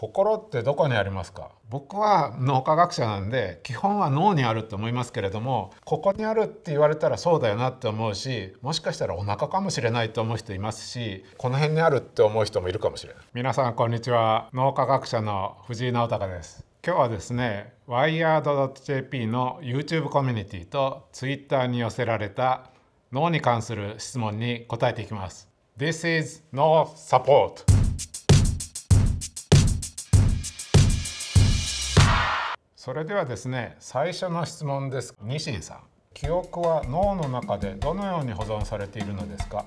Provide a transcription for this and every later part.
心ってどこにありますか僕は脳科学者なんで基本は脳にあると思いますけれどもここにあるって言われたらそうだよなって思うしもしかしたらお腹かもしれないと思う人いますしこの辺にあるって思う人もいるかもしれない皆さんこんにちは脳科学者の藤井直隆です今日はですね wired.jp の YouTube コミュニティと Twitter に寄せられた脳に関する質問に答えていきます This is n サポートそれではですね最初の質問ですニシンさん記憶は脳の中でどのように保存されているのですか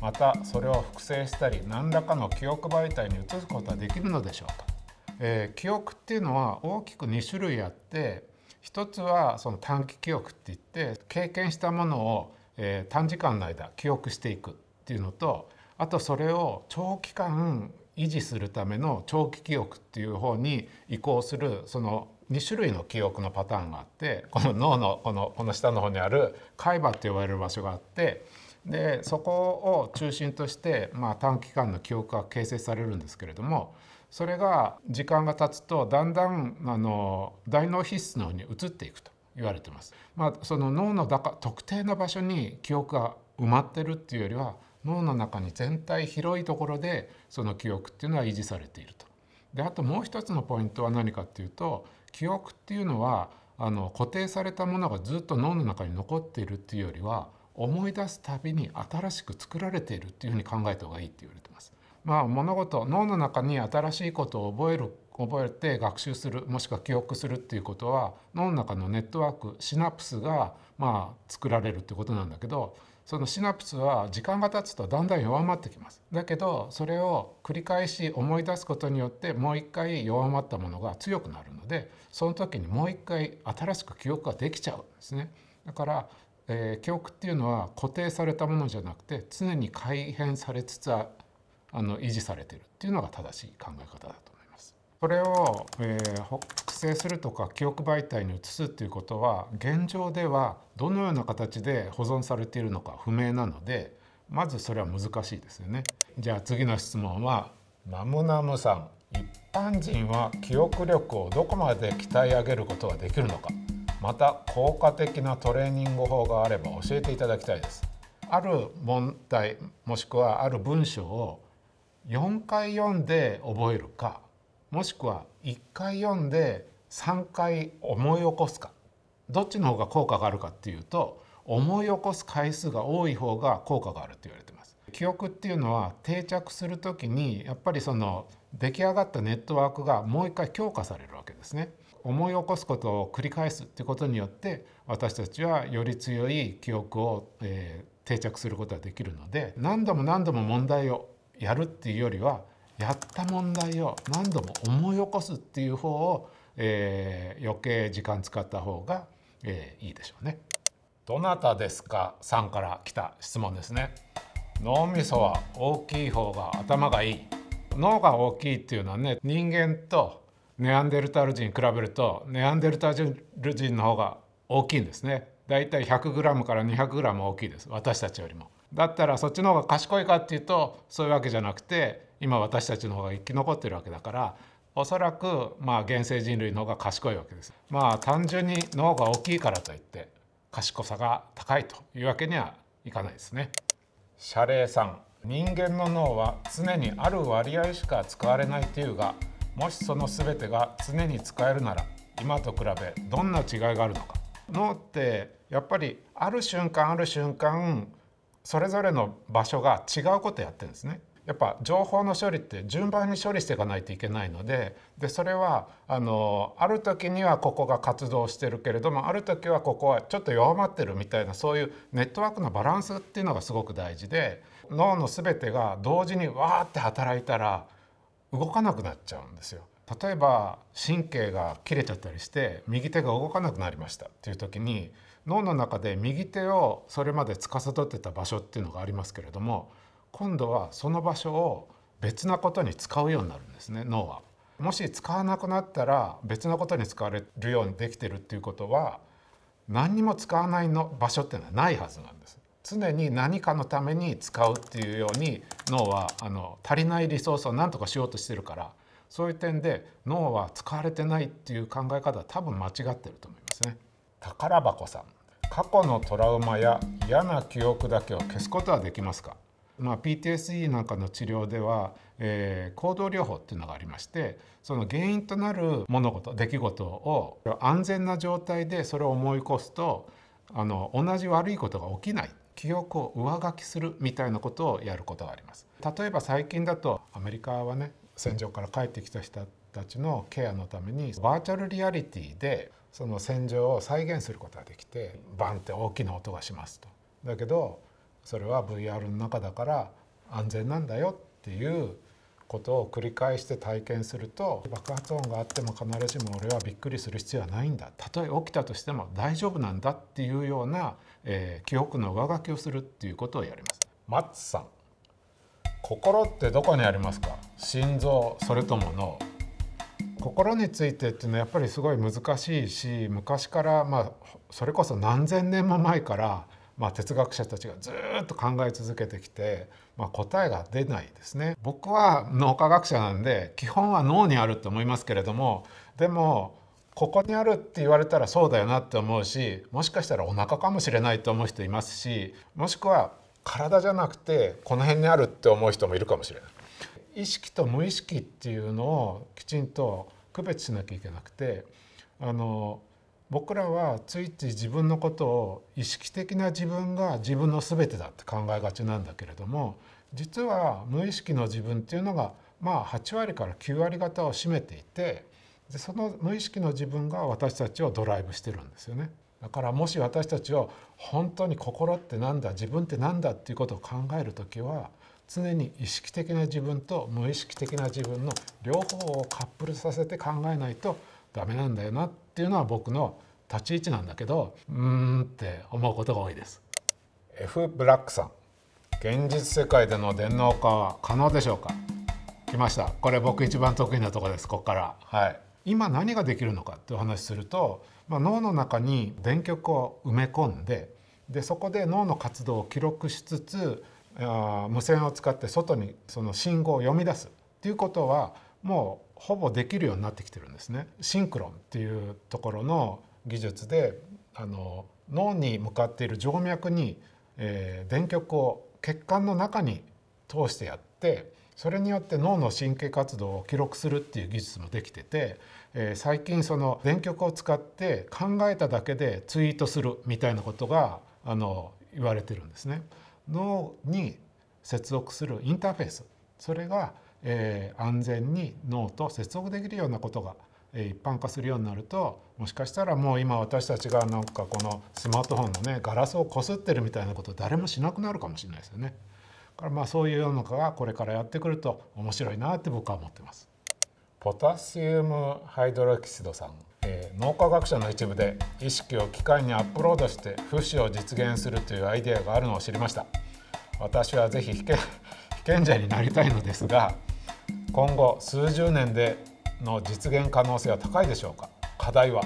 またそれを複製したり何らかの記憶媒体に移すことはできるのでしょうか、えー、記憶っていうのは大きく2種類あって一つはその短期記憶っていって経験したものを、えー、短時間の間記憶していくっていうのとあとそれを長期間維持するための長期記憶っていう方に移行するその2種類の記憶のパターンがあってこの脳のこのこの下の方にある海馬って呼ばれる場所があってでそこを中心として、まあ、短期間の記憶が形成されるんですけれどもそれが時間が経つとだんだんあの大脳皮質の方に移っていくと言われてます。まあ、その脳の中特定の場所に記憶が埋まってるっていうよりは脳の中に全体広いところでその記憶っていうのは維持されていると。であともう一つのポイントは何かっていうと記憶っていうのはあの固定されたものがずっと脳の中に残っているっていうよりは思い出すたびに新しく作られているっていうふうに考えた方がいいって言われてます。まあ、物事脳の中に新しいことを覚える覚えて学習するもしくは記憶するっていうことは脳の中のネットワークシナプスがまあ作られるってことなんだけどそのシナプスは時間が経つとだんだん弱まってきますだけどそれを繰り返し思い出すことによってもう一回弱まったものが強くなるのでその時にもう一回新しく記憶ができちゃうんですねだから、えー、記憶っていうのは固定されたものじゃなくて常に改変されつつあの維持されてるっていうのが正しい考え方だと思います。これを、えー成するとか記憶媒体に移すということは現状ではどのような形で保存されているのか不明なのでまずそれは難しいですよね。じゃあ次の質問はマムナムさん一般人は記憶力をどこまで鍛え上げることができるのかまた効果的なトレーニング法があれば教えていただきたいです。ある問題もしくはある文章を4回読んで覚えるかもしくは1回読んで3回思い起こすかどっちの方が効果があるかっていうと思い起こす回数が多い方が効果があると言われてます記憶っていうのは定着するときにやっぱりその出来上がったネットワークがもう一回強化されるわけですね思い起こすことを繰り返すってことによって私たちはより強い記憶を、えー、定着することができるので何度も何度も問題をやるっていうよりはやった問題を何度も思い起こすっていう方を、えー、余計時間使った方が、えー、いいでしょうね。どなたですかさんから来た質問ですね。脳みそは大きい方が頭がいい。脳が大きいっていうのはね人間とネアンデルタール人比べるとネアンデルタール人の方が大きいんですね。だいたい 100g から 200g 大きいです私たちよりも。だったらそっちの方が賢いかっていうとそういうわけじゃなくて今私たちの方が生き残ってるわけだからおそらくまあ現世人類の方が賢いわけです。まあ単純に脳が大きいからといって賢さが高いというわけにはいかないですね。謝礼さん人間の脳は常にある割合しか使われないというがもしその全てが常に使えるなら今と比べどんな違いがあるのか脳ってやっぱりある瞬間ある瞬間それぞれの場所が違うことやってるんですね。やっぱ情報の処理って順番に処理していかないといけないのででそれはあのある時にはここが活動してるけれどもある時はここはちょっと弱まってるみたいなそういうネットワークのバランスっていうのがすごく大事で脳の全てが同時にわーって働いたら動かなくなっちゃうんですよ。例えば神経が切れちゃったりして右手が動かなくなりましたっていう時に脳の中で右手をそれまで司ってた場所っていうのがありますけれども今度はその場所を別なことに使うようになるんですね脳は。もし使わなくなったら別のことに使われるようにできてるっていうことは何にも使わないの場所っていうのはないはずなんです。常に何かのために使うっていうように脳はあの足りないリソースを何とかしようとしてるからそういう点で脳は使われてないっていう考え方は多分間違ってると思います。宝箱さん過去のトラウマや嫌な記憶だけを消すことはできますか、まあ、PTSD なんかの治療では、えー、行動療法っていうのがありましてその原因となる物事出来事を安全な状態でそれを思い起こすとあの同じ悪いことが起きない記憶を上書きするみたいなことをやることがあります例えば最近だとアメリカはね戦場から帰ってきた人たちのケアのためにバーチャルリアリティでその戦場を再現することができてバンって大きな音がしますと。だけどそれは VR の中だから安全なんだよっていうことを繰り返して体験すると爆発音があっても必ずしも俺はびっくりする必要はないんだたとえ起きたとしても大丈夫なんだっていうような、えー、記憶の上書きをするっていうことをやります。マッツさん心ってどこにありますか心臓それとも脳心についてっていうのはやっぱりすごい難しいし昔からまあそれこそ何千年も前からまあ哲学者たちがずっと考え続けてきてまあ答えが出ないですね。僕は脳科学者なんで基本は脳にあると思いますけれどもでもここにあるって言われたらそうだよなって思うしもしかしたらお腹かもしれないと思う人いますしもしくは体じゃなくてこの辺にあるって思う人もいるかもしれない。意識と無意識っていうのをきちんと区別しなきゃいけなくてあの僕らはついつい自分のことを意識的な自分が自分の全てだって考えがちなんだけれども実は無意識の自分っていうのがまあ8割から9割方を占めていてでその無意識の自分が私たちをドライブしてるんですよね。だからもし私たちを本当に心って何だ自分って何だっていうことを考える時は常に意識的な自分と無意識的な自分の両方をカップルさせて考えないとダメなんだよなっていうのは僕の立ち位置なんだけどうんって思うことが多いです。F ブラックさん現実世界での電脳化は可能でしょうか来ましたこれ僕一番得意なところですここからはい今何ができるのかってお話すると、まあ、脳の中に電極を埋め込んででそこで脳の活動を記録しつつ無線を使って外にその信号を読み出すっていうことはもうほぼできるようになってきてるんですね。シンクロンっていうところの技術であの脳に向かっている静脈に、えー、電極を血管の中に通してやってそれによって脳の神経活動を記録するっていう技術もできてて、えー、最近その電極を使って考えただけでツイートするみたいなことがあの言われてるんですね。脳に接続するインターフェースそれが、えー、安全に脳と接続できるようなことが、えー、一般化するようになるともしかしたらもう今私たちがなんかこのスマートフォンのねガラスをこすってるみたいなこと誰もしなくなるかもしれないですよね。からまあそういうのがこれからやってくると面白いなって僕は思ってます。ポタシウムハイドロキシド酸、えー、脳科学者の一部で意識を機械にアップロードして不死を実現するというアイデアがあるのを知りました私はぜひ 被験者になりたいのですが今後数十年での実現可能性は高いでしょうか課題は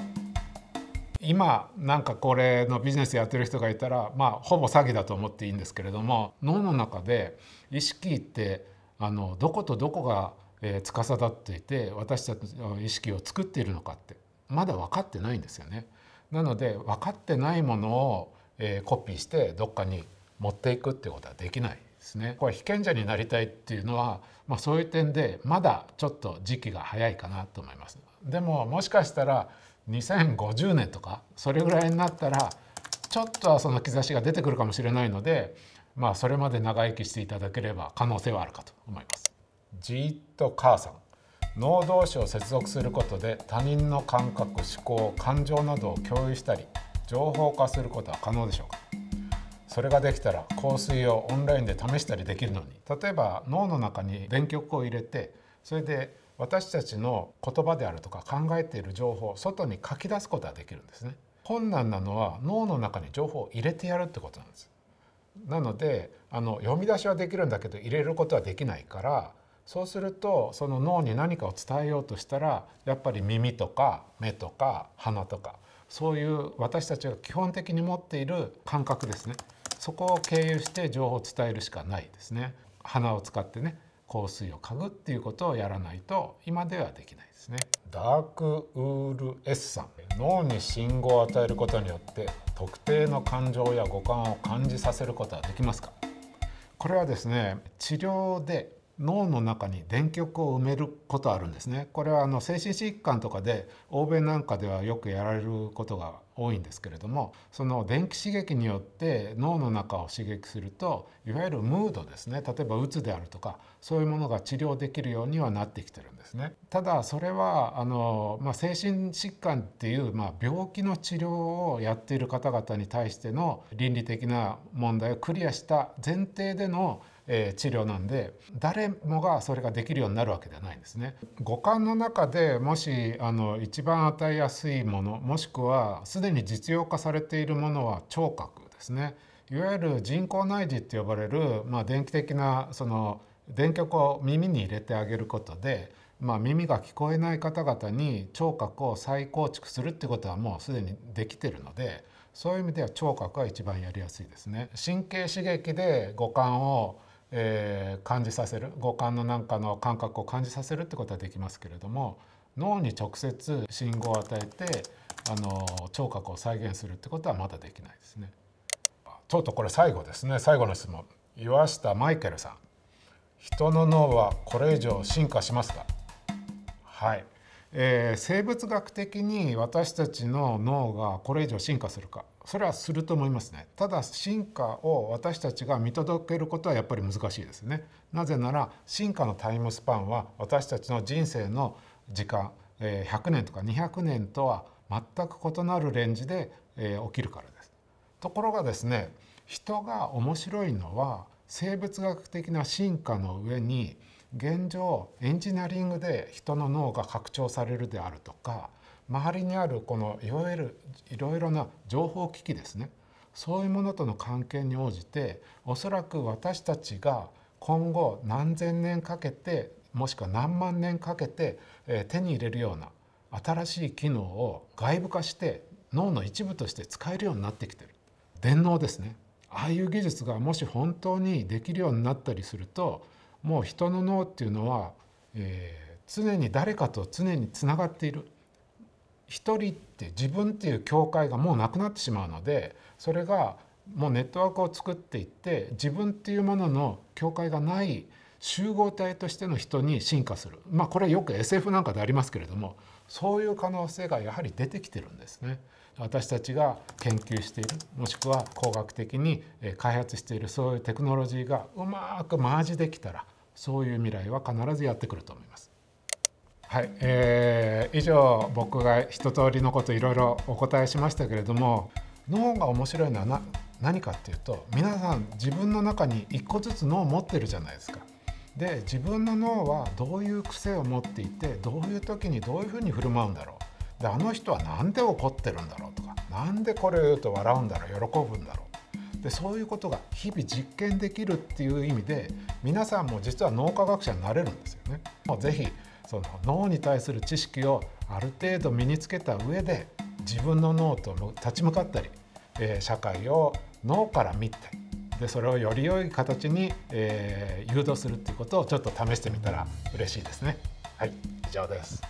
今なんかこれのビジネスやってる人がいたらまあほぼ詐欺だと思っていいんですけれども脳の中で意識ってあのどことどこがえー、司っていて私たちの意識を作っているのかってまだ分かってないんですよね。なので分かってないものを、えー、コピーしてどっかに持っていくってことはできないですね。これ被験者になりたいっていうのは、まあ、そういう点でまだちょっと時期が早いかなと思います。でももしかしたら2050年とかそれぐらいになったらちょっとはその兆しが出てくるかもしれないので、まあ、それまで長生きしていただければ可能性はあるかと思います。じーっと母さん脳同士を接続することで他人の感覚思考感情などを共有したり情報化することは可能でしょうかそれができたら香水をオンラインで試したりできるのに例えば脳の中に電極を入れてそれで私たちの言葉であるとか考えている情報を外に書き出すことはできるんですね困難なのは脳の中に情報を入れてやるってことなんですなのであの読み出しはできるんだけど入れることはできないからそうするとその脳に何かを伝えようとしたらやっぱり耳とか目とか鼻とかそういう私たちが基本的に持っている感覚ですねそこを経由して情報を伝えるしかないですね鼻を使ってね香水を嗅ぐっていうことをやらないと今ではできないですねダークウール S さん脳に信号を与えることによって特定の感情や五感を感じさせることはできますかこれはですね治療で脳の中に電極を埋めることあるんですねこれはあの精神疾患とかで欧米なんかではよくやられることが多いんですけれどもその電気刺激によって脳の中を刺激するといわゆるムードですね例えばうつであるとかそういうものが治療できるようにはなってきてるんですねただそれはあの、まあ、精神疾患っていう、まあ、病気の治療をやっている方々に対しての倫理的な問題をクリアした前提でのえ治療なんで誰もがそれができるようになるわけではないんですね。五感の中でもしあの一番与えやすいものもしくはすでに実用化されているものは聴覚ですね。いわゆる人工内耳って呼ばれる、まあ、電気的なその電極を耳に入れてあげることで、まあ、耳が聞こえない方々に聴覚を再構築するってことはもうすでにできてるのでそういう意味では聴覚が一番やりやすいですね。神経刺激で五感をえー、感じさせる五感のなんかの感覚を感じさせるってことはできますけれども脳に直接信号を与えてあの聴覚を再現するってことはまだできないですね。とうとこれ最後ですね最後の質問岩下マイケルさん人の脳はこれ以上進化しますかはいえー、生物学的に私たちの脳がこれ以上進化するかそれはすると思いますねただ進化を私たちが見届けることはやっぱり難しいですねなぜなら進化のタイムスパンは私たちの人生の時間、えー、100年とか200年とは全く異なるレンジで、えー、起きるからですところがですね人が面白いのは生物学的な進化の上に現状エンジニアリングで人の脳が拡張されるであるとか周りにあるこのいわゆるいろいろな情報機器ですねそういうものとの関係に応じておそらく私たちが今後何千年かけてもしくは何万年かけて、え手に入れるような新しい機能を外部化して脳の一部として使えるようになってきてる電脳ですねああいう技術がもし本当にできるようになったりするともう人の脳っていうのは、えー、常に誰かと常につながっている一人って自分っていう境界がもうなくなってしまうのでそれがもうネットワークを作っていって自分っていうものの境界がない集合体としての人に進化するまあこれよく SF なんかでありますけれどもそういう可能性がやはり出てきてるんですね。私たちが研究しているもしくは工学的に開発しているそういうテクノロジーがうまくマージできたらそういう未来は必ずやってくると思います。はい、えー、以上僕が一通りのこといろいろお答えしましたけれども脳が面白いのは何かっていうと皆さん自分の中に一個ずつ脳を持ってるじゃないですかで自分の脳はどういう癖を持っていてどういう時にどういうふうに振る舞うんだろうであの人は何で怒ってるんだろうとか何でこれを言うと笑うんだろう喜ぶんだろうでそういうことが日々実験できるっていう意味で皆さんも実は脳科学者になれるんですよね。もうぜひその脳に対する知識をある程度身につけた上で自分の脳と立ち向かったり、えー、社会を脳から見てでそれをより良い形に、えー、誘導するっていうことをちょっと試してみたら嬉しいですね。はい、以上です。